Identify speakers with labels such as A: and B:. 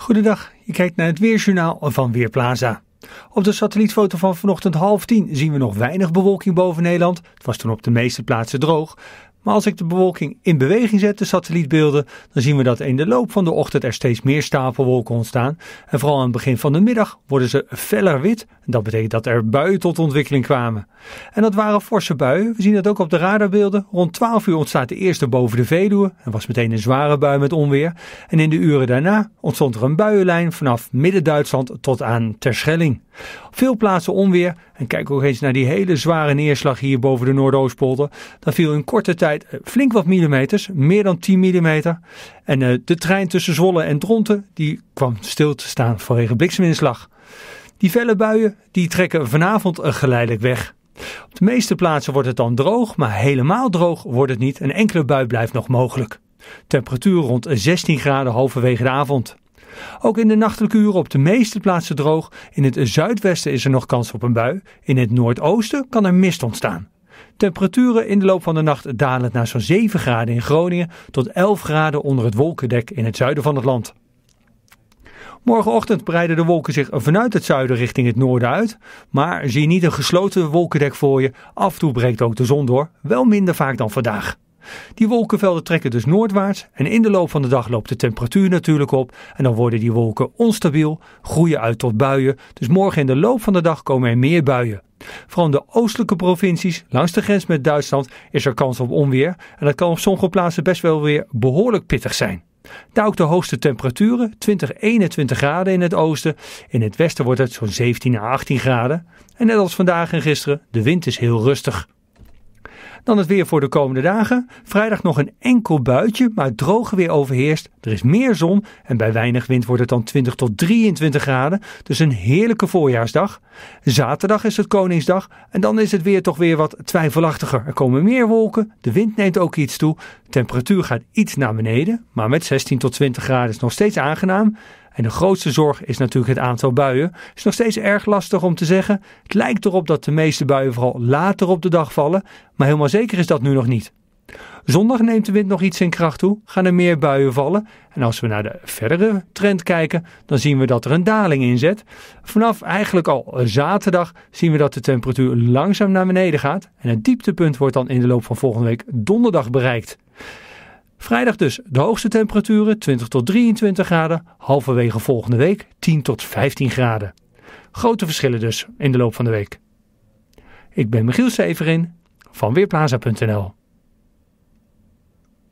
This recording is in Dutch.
A: Goedendag, je kijkt naar het Weerjournaal van Weerplaza. Op de satellietfoto van vanochtend half tien zien we nog weinig bewolking boven Nederland. Het was toen op de meeste plaatsen droog. Maar als ik de bewolking in beweging zet, de satellietbeelden, dan zien we dat in de loop van de ochtend er steeds meer stapelwolken ontstaan. En vooral aan het begin van de middag worden ze feller wit dat betekent dat er buien tot ontwikkeling kwamen. En dat waren forse buien. We zien dat ook op de radarbeelden. Rond 12 uur ontstaat de eerste boven de Veluwe. en was meteen een zware bui met onweer. En in de uren daarna ontstond er een buienlijn vanaf Midden-Duitsland tot aan Terschelling. veel plaatsen onweer. En kijk ook eens naar die hele zware neerslag hier boven de Noordoostpolder. Dan viel in korte tijd eh, flink wat millimeters, meer dan 10 millimeter. En eh, de trein tussen Zwolle en Dronten die kwam stil te staan vanwege blikseminslag. Die felle buien die trekken vanavond eh, geleidelijk weg. Op de meeste plaatsen wordt het dan droog, maar helemaal droog wordt het niet. Een enkele bui blijft nog mogelijk. Temperatuur rond 16 eh, graden halverwege de avond. Ook in de nachtelijke uren op de meeste plaatsen droog. In het eh, zuidwesten is er nog kans op een bui. In het noordoosten kan er mist ontstaan. Temperaturen in de loop van de nacht dalen naar zo'n 7 graden in Groningen tot 11 graden onder het wolkendek in het zuiden van het land. Morgenochtend breiden de wolken zich vanuit het zuiden richting het noorden uit. Maar zie je niet een gesloten wolkendek voor je. Af en toe breekt ook de zon door, wel minder vaak dan vandaag. Die wolkenvelden trekken dus noordwaarts en in de loop van de dag loopt de temperatuur natuurlijk op en dan worden die wolken onstabiel, groeien uit tot buien. Dus morgen in de loop van de dag komen er meer buien. Vooral in de oostelijke provincies, langs de grens met Duitsland, is er kans op onweer en dat kan op sommige plaatsen best wel weer behoorlijk pittig zijn. Daar ook de hoogste temperaturen, 20, 21 graden in het oosten. In het westen wordt het zo'n 17 à 18 graden. En net als vandaag en gisteren, de wind is heel rustig. Dan het weer voor de komende dagen. Vrijdag nog een enkel buitje, maar het droge weer overheerst. Er is meer zon en bij weinig wind wordt het dan 20 tot 23 graden. Dus een heerlijke voorjaarsdag. Zaterdag is het Koningsdag en dan is het weer toch weer wat twijfelachtiger. Er komen meer wolken, de wind neemt ook iets toe. temperatuur gaat iets naar beneden, maar met 16 tot 20 graden is het nog steeds aangenaam. En de grootste zorg is natuurlijk het aantal buien. Het is nog steeds erg lastig om te zeggen. Het lijkt erop dat de meeste buien vooral later op de dag vallen, maar helemaal zeker is dat nu nog niet. Zondag neemt de wind nog iets in kracht toe, gaan er meer buien vallen. En als we naar de verdere trend kijken, dan zien we dat er een daling in zet. Vanaf eigenlijk al zaterdag zien we dat de temperatuur langzaam naar beneden gaat. En het dieptepunt wordt dan in de loop van volgende week donderdag bereikt. Vrijdag dus de hoogste temperaturen 20 tot 23 graden, halverwege volgende week 10 tot 15 graden. Grote verschillen dus in de loop van de week. Ik ben Michiel Severin van Weerplaza.nl